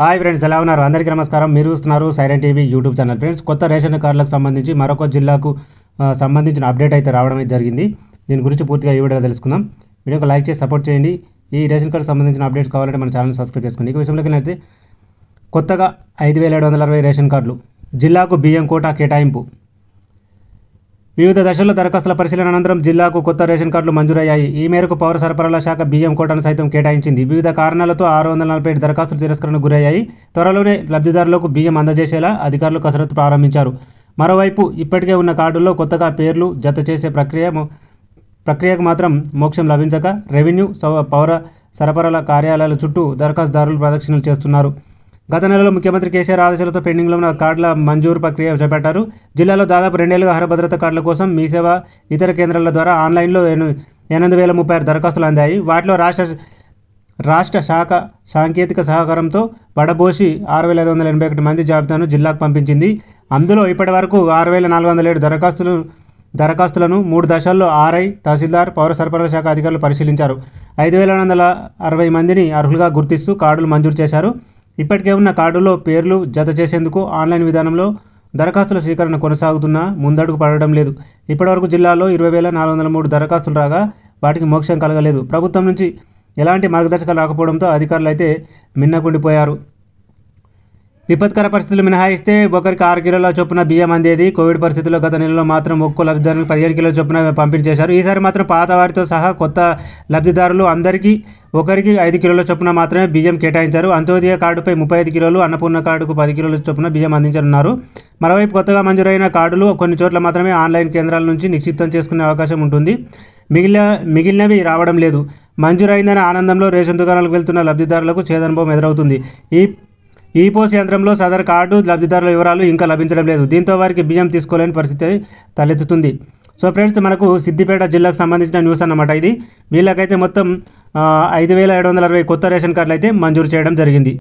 hi friends ఎలా ఉన్నారు అందరికీ నమస్కారం మీరు చూస్తున్నారు Siren TV YouTube channel friends కొత్త రేషన్ కార్డులకు సంబంధించి మరొక జిల్లాకు సంబంధించిన అప్డేట్ అయితే రావడం జరిగింది దీని గురించి పూర్తిగా ఈ వీడియో తెలుసుకుందాం వీడియోకి లైక్ చేసి సపోర్ట్ చేయండి ఈ రేషన్ కార్డు సంబంధించిన అప్డేట్స్ కావాలంటే మన ఛానల్ సబ్స్క్రైబ్ చేసుకోండి ఈ విషయంలోకి అయితే కొత్తగా ఐదు వేల ఏడు వందల అరవై రేషన్ కార్డులు జిల్లాకు బియ్యం కోట కేటాయింపు వివిధ దశల్లో దరఖాస్తుల పరిశీలన అనంతరం జిల్లాకు కొత్త రేషన్ కార్డులు మంజూరయ్యాయి ఈ మేరకు పౌర సరఫరాల శాఖ బియ్యం కోటను సైతం కేటాయించింది వివిధ కారణాలతో ఆరు వందల నలభై ఏడు దరఖాస్తులు తిరస్కరణకు గురయ్యాయి త్వరలోనే లబ్ధిదారులకు బియ్యం అందజేసేలా అధికారులు కసరత్తు ప్రారంభించారు మరోవైపు ఇప్పటికే ఉన్న కార్డుల్లో కొత్తగా పేర్లు జత చేసే ప్రక్రియ ప్రక్రియకు మాత్రం మోక్షం లభించక రెవెన్యూ పౌర సరఫరాల కార్యాలయాల చుట్టూ దరఖాస్తుదారులు ప్రదక్షిణలు చేస్తున్నారు గత నెలలో ముఖ్యమంత్రి కేసీఆర్ ఆదేశాలతో పెండింగ్లో ఉన్న కార్డుల మంజూరు ప్రక్రియ చేపట్టారు జిల్లాలో దాదాపు రెండేళ్లుగా హరభద్రత భద్రత కార్డుల కోసం మీ సేవ ఇతర కేంద్రాల ద్వారా ఆన్లైన్లో ఎనిమిది వేల ముప్పై ఆరు దరఖాస్తులు అందాయి వాటిలో రాష్ట్ర రాష్ట్ర శాఖ సాంకేతిక సహకారంతో వడబోసి ఆరు వేల ఐదు వందల ఎనభై ఒకటి మంది జాబితాను జిల్లాకు పంపించింది అందులో ఇప్పటి వరకు ఆరు వేల నాలుగు వందల ఏడు దరఖాస్తులు దరఖాస్తులను మూడు దశల్లో ఆర్ఐ తహసీల్దార్ పౌర సరఫరాల శాఖ అధికారులు పరిశీలించారు ఐదు వేల వందల అరవై మందిని అర్హులుగా గుర్తిస్తూ కార్డులు మంజూరు చేశారు ఇప్పటికే ఉన్న కార్డులో పేర్లు జత చేసేందుకు ఆన్లైన్ విధానంలో దరఖాస్తుల స్వీకరణ కొనసాగుతున్నా ముందడుగు పడడం లేదు ఇప్పటివరకు జిల్లాలో ఇరవై వేల నాలుగు వందల మూడు దరఖాస్తులు రాగా వాటికి మోక్షం కలగలేదు ప్రభుత్వం నుంచి ఎలాంటి మార్గదర్శకాలు రాకపోవడంతో అధికారులు అయితే మిన్నకుండిపోయారు విపత్కర పరిస్థితులు మినహాయిస్తే ఒకరికి ఆరు కిలోల చొప్పున బియ్యం అందేది కోవిడ్ పరిస్థితుల్లో గత నెలలో మాత్రం ఒక్కొక్క లబ్ధిదారులకు పదిహేను కిలోల చొప్పున పంపిణీ చేశారు ఈసారి మాత్రం పాత వారితో సహా కొత్త లబ్ధిదారులు అందరికీ ఒకరికి ఐదు కిలోల చొప్పున మాత్రమే బియ్యం కేటాయించారు అంత్యోదయ కార్డుపై ముప్పై ఐదు కిలోలు అన్నపూర్ణ కార్డుకు పది కిలోల చొప్పున బియ్యం అందించనున్నారు మరోవైపు కొత్తగా మంజూరైన కార్డులు కొన్ని చోట్ల మాత్రమే ఆన్లైన్ కేంద్రాల నుంచి నిక్షిప్తం చేసుకునే అవకాశం ఉంటుంది మిగిలిన మిగిలినవి రావడం లేదు మంజూరైందనే ఆనందంలో రేషన్ దుకాణాలకు వెళ్తున్న లబ్ధిదారులకు చేదనుభవం ఎదురవుతుంది ఈ ఈ పోస్ యంత్రంలో సదర్ కార్డు లబ్ధిదారుల వివరాలు ఇంకా లభించడం లేదు దీంతో వారికి బియ్యం తీసుకోలేని పరిస్థితి తలెత్తుతుంది సో ఫ్రెండ్స్ మనకు సిద్దిపేట జిల్లాకు సంబంధించిన న్యూస్ అన్నమాట ఇది వీళ్ళకైతే మొత్తం ఐదు వేల ఏడు వందల అరవై కొత్త రేషన్ కార్డులు అయితే మంజూరు చేయడం జరిగింది